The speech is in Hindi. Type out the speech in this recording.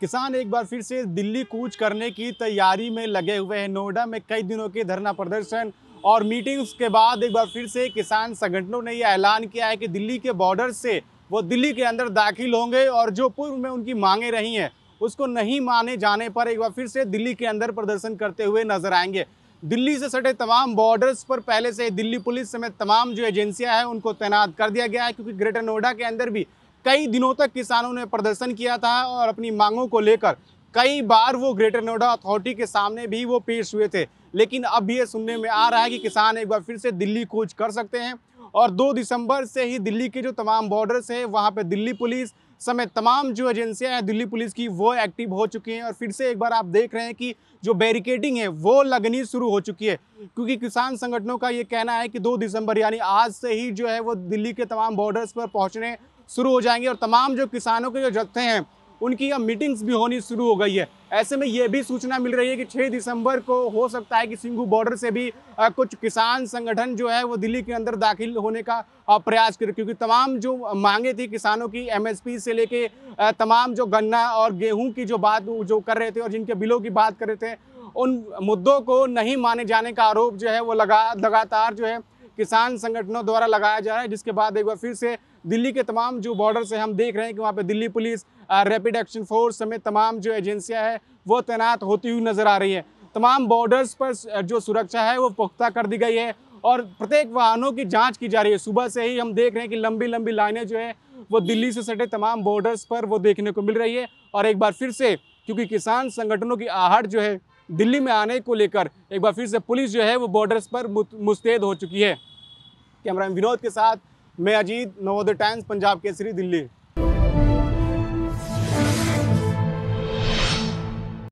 किसान एक बार फिर से दिल्ली कूच करने की तैयारी में लगे हुए हैं नोएडा में कई दिनों के धरना प्रदर्शन और मीटिंग्स के बाद एक बार फिर से किसान संगठनों ने यह ऐलान किया है कि दिल्ली के बॉर्डर से वो दिल्ली के अंदर दाखिल होंगे और जो पूर्व में उनकी मांगे रही हैं उसको नहीं माने जाने पर एक बार फिर से दिल्ली के अंदर प्रदर्शन करते हुए नजर आएंगे दिल्ली से सटे तमाम बॉर्डर्स पर पहले से दिल्ली पुलिस समेत तमाम जो एजेंसियां हैं उनको तैनात कर दिया गया है क्योंकि ग्रेटर नोएडा के अंदर भी कई दिनों तक किसानों ने प्रदर्शन किया था और अपनी मांगों को लेकर कई बार वो ग्रेटर नोएडा अथॉरिटी के सामने भी वो पेश हुए थे लेकिन अब ये सुनने में आ रहा है कि किसान एक बार फिर से दिल्ली कूच कर सकते हैं और 2 दिसंबर से ही दिल्ली के जो तमाम बॉर्डर्स हैं वहाँ पे दिल्ली पुलिस समेत तमाम जो एजेंसियाँ हैं दिल्ली पुलिस की वो एक्टिव हो चुकी हैं और फिर से एक बार आप देख रहे हैं कि जो बैरिकेडिंग है वो लगनी शुरू हो चुकी है क्योंकि किसान संगठनों का ये कहना है कि 2 दिसंबर यानी आज से ही जो है वो दिल्ली के तमाम बॉर्डर्स पर पहुँचने शुरू हो जाएंगे और तमाम जो किसानों के जो जत्थे हैं उनकी अब मीटिंग्स भी होनी शुरू हो गई है ऐसे में ये भी सूचना मिल रही है कि 6 दिसंबर को हो सकता है कि सिंघू बॉर्डर से भी कुछ किसान संगठन जो है वो दिल्ली के अंदर दाखिल होने का प्रयास करें क्योंकि तमाम जो मांगे थी किसानों की एमएसपी से लेके तमाम जो गन्ना और गेहूं की जो बात जो कर रहे थे और जिनके बिलों की बात कर रहे थे उन मुद्दों को नहीं माने जाने का आरोप जो है वो लगा लगातार जो है किसान संगठनों द्वारा लगाया जा रहा है जिसके बाद एक बार फिर से दिल्ली के तमाम जो बॉर्डर से हम देख रहे हैं कि वहाँ पर Delhi police rapid action force समेत तमाम जो एजेंसियाँ हैं वो तैनात होती हुई नज़र आ रही है तमाम बॉर्डर्स पर जो सुरक्षा है वो पुख्ता कर दी गई है और प्रत्येक वाहनों की जांच की जा रही है सुबह से ही हम देख रहे हैं कि लंबी लंबी लाइनें जो है वो दिल्ली से सटे तमाम बॉर्डर्स पर वो देखने को मिल रही है और एक बार फिर से क्योंकि किसान संगठनों की आहट जो है दिल्ली में आने को लेकर एक बार फिर से पुलिस जो है वो बॉर्डर्स पर मुस्तैद हो चुकी है कैमरा विनोद के साथ मैं अजीत नवोदय टाइम्स पंजाब केसरी दिल्ली